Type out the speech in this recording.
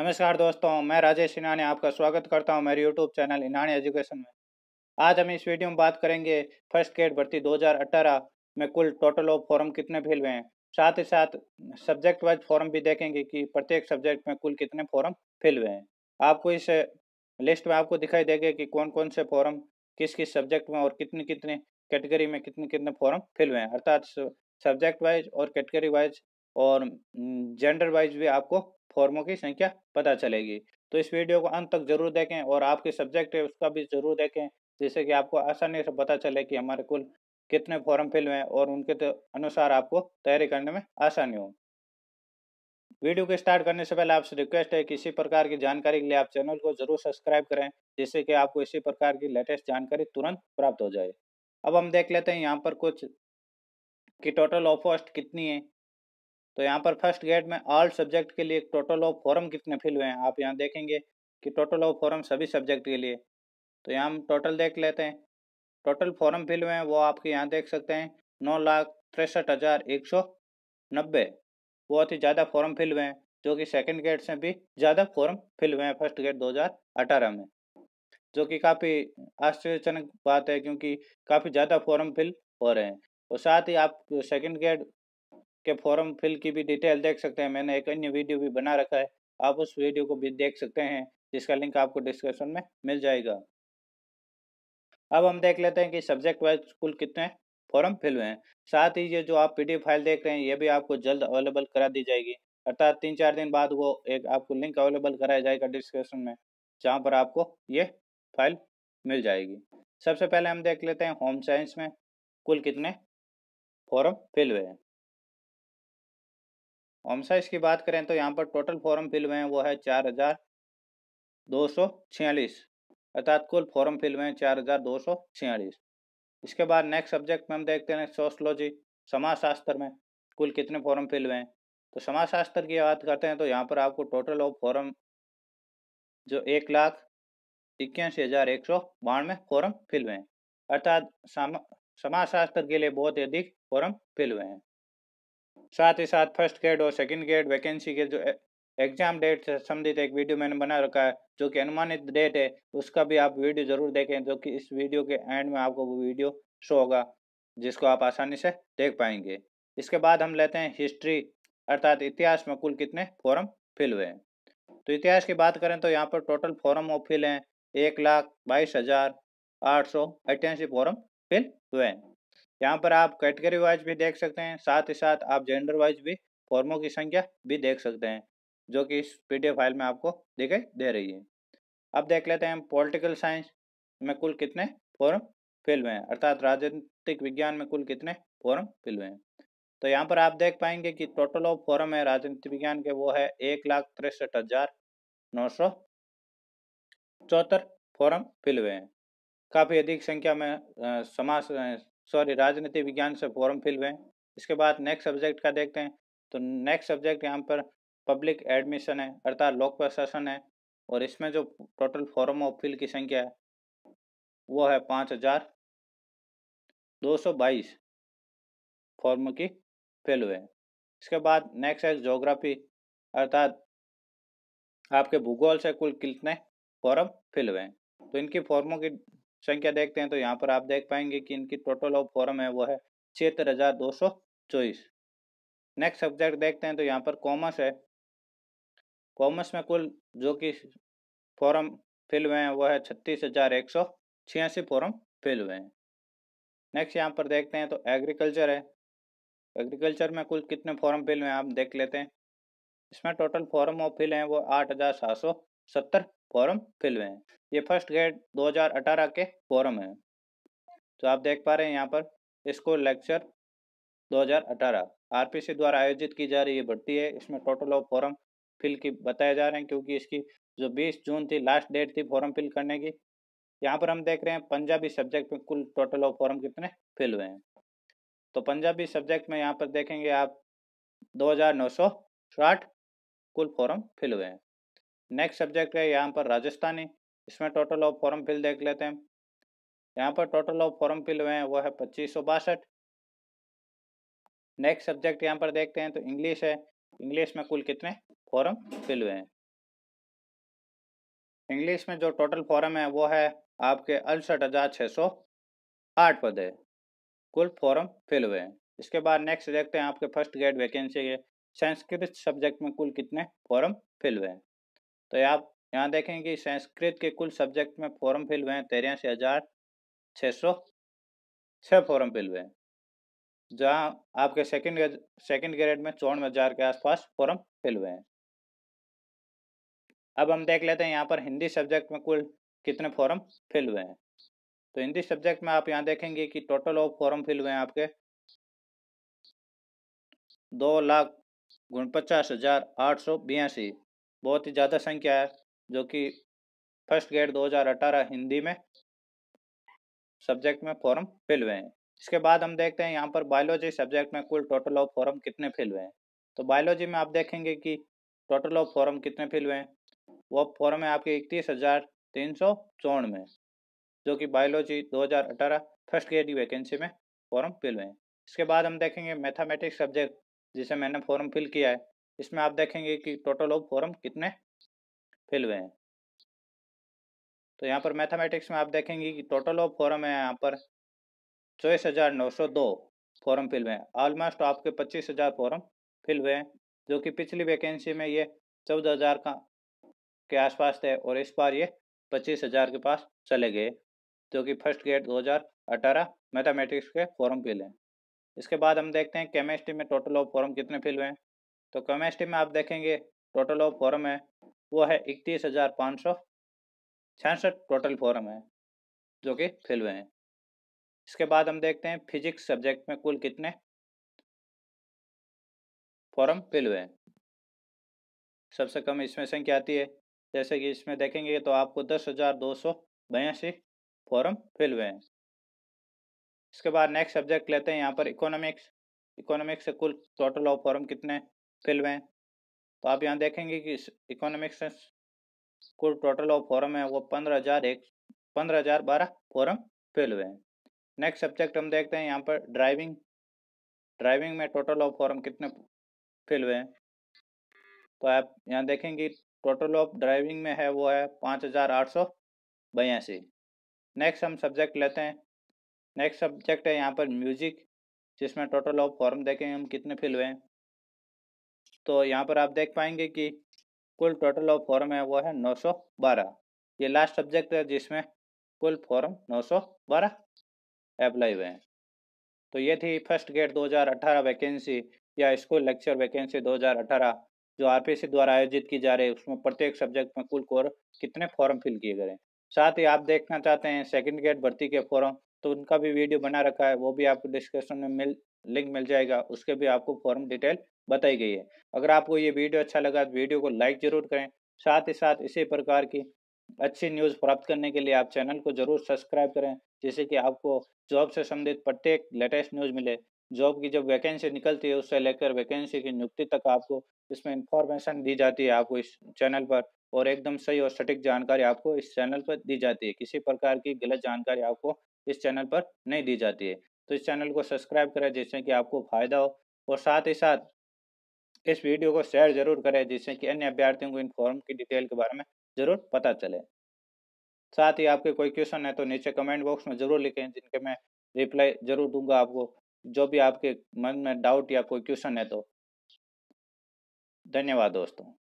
नमस्कार दोस्तों मैं राजेश इनानी आपका स्वागत करता हूं मेरे यूट्यूब चैनल इनानी एजुकेशन में आज हम इस वीडियो में बात करेंगे फर्स्ट ग्रेड भर्ती 2018 में कुल टोटल ऑफ फॉर्म कितने फिल हुए हैं साथ ही साथ सब्जेक्ट वाइज फॉर्म भी देखेंगे कि प्रत्येक सब्जेक्ट में कुल कितने फॉर्म फिल हुए हैं आपको इस लिस्ट में आपको दिखाई देगा कि कौन कौन से फॉर्म किस किस सब्जेक्ट में और कितने कितने कैटेगरी में कितने कितने फॉर्म फिल हुए हैं अर्थात सब्जेक्ट वाइज और कैटेगरी वाइज और जेंडर वाइज भी आपको फॉर्मों की संख्या पता चलेगी तो इस वीडियो को अंत तक जरूर देखें और आपके सब्जेक्ट है उसका भी जरूर देखें जिससे कि आपको आसानी से पता चले कि हमारे कुल कितने फॉर्म फिल हैं और उनके तो अनुसार आपको तैयारी करने में आसानी हो वीडियो के स्टार्ट करने से पहले आपसे रिक्वेस्ट है किसी प्रकार की जानकारी के लिए आप चैनल को जरूर सब्सक्राइब करें जिससे कि आपको इसी प्रकार की लेटेस्ट जानकारी तुरंत प्राप्त हो जाए अब हम देख लेते हैं यहाँ पर कुछ कि टोटल ऑफ कॉस्ट कितनी है तो यहाँ पर फर्स्ट ग्रेड में ऑल सब्जेक्ट के लिए टोटल ऑफ फॉरम कितने फिल हुए हैं आप यहाँ देखेंगे कि टोटल ऑफ फॉरम सभी सब्जेक्ट के लिए तो यहाँ हम टोटल देख लेते हैं टोटल फॉरम फिल हुए हैं वो आपके यहाँ देख सकते हैं नौ लाख तिरसठ हज़ार एक सौ नब्बे बहुत ही ज़्यादा फॉरम फिल हुए हैं जो कि सेकंड ग्रेड से भी ज़्यादा फॉरम फिल हुए हैं फर्स्ट ग्रेड अठारह में जो कि काफ़ी आश्चर्यजनक बात है क्योंकि काफ़ी ज़्यादा फॉरम फिल हो रहे हैं और साथ ही आप सेकंड ग्रेड के फॉर्म फिल की भी डिटेल देख सकते हैं मैंने एक अन्य वीडियो भी बना रखा है आप उस वीडियो को भी देख सकते हैं जिसका लिंक आपको डिस्क्रिप्शन में मिल जाएगा अब हम देख लेते हैं कि सब्जेक्ट वाइज कुल कितने फॉर्म फिल हुए हैं साथ ही ये जो आप पीडीएफ फाइल देख रहे हैं ये भी आपको जल्द अवेलेबल करा दी जाएगी अर्थात तीन चार दिन बाद वो एक आपको लिंक अवेलेबल कराया जाएगा डिस्क्रिप्शन में जहाँ पर आपको ये फाइल मिल जाएगी सबसे पहले हम देख लेते हैं होम साइंस में कुल कितने फॉर्म फिल हुए हैं साइज की बात करें तो यहाँ पर टोटल फॉर्म फिल हुए हैं वो है चार हज़ार दो सौ छियालीस अर्थात कुल फॉर्म फिल हुए हैं चार हज़ार दो सौ छियालीस इसके बाद नेक्स्ट सब्जेक्ट में हम देखते हैं सोशलॉजी समाजशास्त्र में कुल कितने फॉर्म फिल हुए हैं तो समाजशास्त्र की बात करते हैं तो यहाँ पर आपको टोटल ऑफ फॉर्म जो एक लाख इक्यासी हज़ार एक सौ बानवे फॉर्म फिल हुए हैं अर्थात समाजशास्त्र के लिए बहुत अधिक फॉर्म फिल हुए हैं साथ ही साथ फर्स्ट ग्रेड और सेकंड ग्रेड वैकेंसी के जो एग्जाम डेट से संबंधित एक वीडियो मैंने बना रखा है जो कि अनुमानित डेट है उसका भी आप वीडियो जरूर देखें जो कि इस वीडियो के एंड में आपको वो वीडियो शो होगा जिसको आप आसानी से देख पाएंगे इसके बाद हम लेते हैं हिस्ट्री अर्थात इतिहास में कुल कितने फॉरम फिल हुए हैं तो इतिहास की बात करें तो यहाँ पर टोटल फॉरम ऑफ फिल हैं एक लाख बाईस हज़ार आठ सौ अट्ठासी फॉरम फिल हुए हैं यहाँ पर आप कैटेगरी वाइज भी देख सकते हैं साथ ही साथ आप जेंडर वाइज भी फॉर्मों की संख्या भी देख सकते हैं जो कि इस पी फाइल में आपको दिखाई दे रही है अब देख लेते हैं पॉलिटिकल साइंस में कुल कितने फॉर्म फिल हुए हैं अर्थात राजनीतिक विज्ञान में कुल कितने फॉर्म फिल हुए हैं तो यहाँ पर आप देख पाएंगे कि टोटल ऑफ फॉर्म है राजनीतिक विज्ञान के वो है एक लाख तिरसठ हजार नौ सौ चौहत्तर फॉर्म फिल हुए हैं काफ़ी अधिक संख्या में समाज सॉरी राजनीति विज्ञान से फॉर्म फिल हुए इसके बाद नेक्स्ट सब्जेक्ट का देखते हैं तो नेक्स्ट सब्जेक्ट यहाँ पर पब्लिक एडमिशन है अर्थात लोक प्रशासन है और इसमें जो टोटल फॉर्म ऑफ फिल की संख्या है वो है पाँच हजार दो सौ बाईस फॉर्म की फिल हुए इसके बाद नेक्स्ट है जोग्राफी अर्थात आपके भूगोल से कुल कितने फॉर्म फिल हुए तो इनकी फॉर्मों की संख्या देखते हैं तो यहाँ पर आप देख पाएंगे कि इनकी टोटल ऑफ फॉर्म है वो है छिहत्तर हज़ार दो सौ चौबीस नेक्स्ट सब्जेक्ट देखते हैं तो यहाँ पर कॉमर्स है कॉमर्स में कुल जो कि फॉर्म फिल हुए हैं वो है छत्तीस हज़ार एक सौ छियासी फॉर्म फिल हुए हैं नेक्स्ट यहाँ पर देखते हैं तो एग्रीकल्चर है एग्रीकल्चर में कुल कितने फॉर्म फिल हुए हैं आप देख लेते हैं इसमें टोटल फॉर्म ऑफ फिल हैं वो आठ हज़ार सात सौ सत्तर फॉरम फिल हुए हैं ये फर्स्ट ग्रेड अठारह के फॉरम हैं तो आप देख पा रहे हैं यहाँ पर स्कूल लेक्चर दो हजार अठारह आर पी सी द्वारा आयोजित की जा रही है भर्ती है इसमें टोटल ऑफ फॉरम फिल की बताए जा रहे हैं क्योंकि इसकी जो बीस जून थी लास्ट डेट थी फॉरम फिल करने की यहाँ पर हम देख रहे हैं पंजाबी सब्जेक्ट में कुल टोटल ऑफ फॉरम कितने फिल हुए हैं तो पंजाबी सब्जेक्ट में यहाँ पर देखेंगे आप दो कुल फॉरम फिल हुए हैं नेक्स्ट सब्जेक्ट है यहाँ पर राजस्थानी इसमें टोटल ऑफ फॉर्म फिल देख लेते हैं यहाँ पर टोटल ऑफ फॉर्म फिल हुए हैं वो है पच्चीस सौ बासठ नेक्स्ट सब्जेक्ट यहाँ पर देखते हैं तो इंग्लिश है इंग्लिश में कुल कितने फॉर्म फिल हुए हैं इंग्लिश में जो टोटल फॉर्म है वो है आपके अड़सठ हज़ार छः सौ आठ पद है कुल फॉर्म फिल हुए हैं इसके बाद नेक्स्ट देखते हैं आपके फर्स्ट ग्रेड वैकेंसी के संस्कृत सब्जेक्ट में कुल कितने फॉर्म फिल हुए हैं तो आप यहाँ देखें कि संस्कृत के कुल सब्जेक्ट में फॉर्म फिल हुए हैं तेरासी हज़ार छ सौ छः फॉर्म फिल हुए हैं जहाँ आपके सेकंड सेकंड ग्रेड में चौनवे हज़ार के आसपास फॉर्म फिल हुए हैं अब हम देख लेते हैं यहाँ पर हिंदी सब्जेक्ट में कुल कितने फॉर्म फिल हुए हैं तो हिंदी सब्जेक्ट में आप यहाँ देखेंगे कि टोटल ऑफ फॉर्म फिल हुए हैं आपके दो लाख उनपचास हज़ार आठ सौ बयासी बहुत ही ज़्यादा संख्या है जो कि फर्स्ट ग्रेड दो हिंदी में सब्जेक्ट में फॉर्म फिल हुए हैं इसके बाद हम देखते हैं यहाँ पर बायोलॉजी सब्जेक्ट में कुल टोटल ऑफ फॉर्म कितने फिल हुए हैं तो बायोलॉजी में आप देखेंगे कि टोटल ऑफ फॉर्म कितने फिल हुए हैं वो फॉर्म है आपके इकतीस हज़ार तीन सौ चौनवे जो कि बायोलॉजी 2018 फर्स्ट ग्रेड की वैकेंसी में फॉर्म फिल हुए हैं इसके बाद हम देखेंगे मैथामेटिक्स सब्जेक्ट जिसे मैंने फॉर्म फिल किया है इसमें आप देखेंगे कि टोटल ऑफ फॉरम कितने फिल हुए हैं तो यहाँ पर मैथमेटिक्स में आप देखेंगे कि टोटल ऑफ फॉरम है यहाँ पर चौबीस हज़ार नौ सौ दो फॉरम फिल हुए हैं ऑलमोस्ट आपके पच्चीस हज़ार फॉरम फिल हुए हैं जो कि पिछली वैकेंसी में ये चौदह हज़ार का के आसपास थे और इस बार ये पच्चीस हज़ार के पास चले गए जो कि फर्स्ट ग्रेड दो हज़ार अठारह मैथामेटिक्स के फॉरम फिल हैं इसके बाद हम देखते हैं केमिस्ट्री में टोटल ऑफ फॉरम कितने फिल हुए हैं तो केमिस्ट्री में आप देखेंगे टोटल ऑफ फॉरम है वो है इकतीस हज़ार पाँच सौ छियासठ टोटल फॉरम है जो कि फिल हुए हैं इसके बाद हम देखते हैं फिजिक्स सब्जेक्ट में कुल कितने फॉरम फिल हुए हैं सबसे कम इसमें संख्या आती है जैसे कि इसमें देखेंगे तो आपको दस हज़ार दो सौ बयासी फॉरम फिल हुए हैं इसके बाद नेक्स्ट सब्जेक्ट लेते हैं यहाँ पर इकोनॉमिक्स इकोनॉमिक्स से कुल टोटल ऑफ फॉरम कितने फिल्में तो आप यहाँ देखेंगे कि इकोनॉमिक्स कुल टोटल ऑफ फॉरम है वो पंद्रह हज़ार एक पंद्रह हज़ार बारह फॉरम फिल हुए हैं नेक्स्ट सब्जेक्ट हम देखते हैं यहाँ पर ड्राइविंग ड्राइविंग में टोटल ऑफ फॉरम कितने फिल हुए हैं तो आप यहाँ देखेंगे टोटल ऑफ ड्राइविंग में है वो है पाँच हज़ार आठ सौ बयासी नेक्स्ट हम सब्जेक्ट लेते हैं नेक्स्ट सब्जेक्ट है यहाँ पर म्यूजिक जिसमें टोटल ऑफ फॉर्म देखेंगे हम कितने फिल हुए हैं तो यहाँ पर आप देख पाएंगे कि कुल टोटल ऑफ फॉर्म है वो है 912 ये लास्ट सब्जेक्ट है जिसमें कुल फॉर्म 912 अप्लाई हुए हैं तो ये थी फर्स्ट गेट 2018 वैकेंसी या स्कूल लेक्चर वैकेंसी 2018 जो आरपीसी द्वारा आयोजित की जा रही है उसमें प्रत्येक सब्जेक्ट में कुल कोर कितने फॉर्म फिल किए गए हैं साथ ही आप देखना चाहते हैं सेकेंड गेट भर्ती के फॉर्म तो उनका भी वीडियो बना रखा है वो भी आपको डिस्क्रिप्शन में मिल लिंक मिल जाएगा उसके भी आपको फॉर्म डिटेल बताई गई है अगर आपको ये वीडियो अच्छा लगा तो वीडियो को लाइक जरूर करें साथ ही साथ इसी प्रकार की अच्छी न्यूज़ प्राप्त करने के लिए आप चैनल को जरूर सब्सक्राइब करें जिससे कि आपको जॉब से संबंधित प्रत्येक लेटेस्ट न्यूज़ मिले जॉब की जब वैकेंसी निकलती है उससे लेकर वैकेंसी की नियुक्ति तक आपको इसमें इंफॉर्मेशन दी जाती है आपको इस चैनल पर और एकदम सही और सटीक जानकारी आपको इस चैनल पर दी जाती है किसी प्रकार की गलत जानकारी आपको इस चैनल पर नहीं दी जाती है तो इस चैनल को सब्सक्राइब करें जिससे कि आपको फायदा हो और साथ ही साथ इस वीडियो को शेयर जरूर करें जिससे कि अन्य अभ्यार्थियों को इन फॉर्म की डिटेल के बारे में ज़रूर पता चले साथ ही आपके कोई क्वेश्चन है तो नीचे कमेंट बॉक्स में ज़रूर लिखें जिनके मैं रिप्लाई ज़रूर दूंगा आपको जो भी आपके मन में डाउट या कोई क्वेश्चन है तो धन्यवाद दोस्तों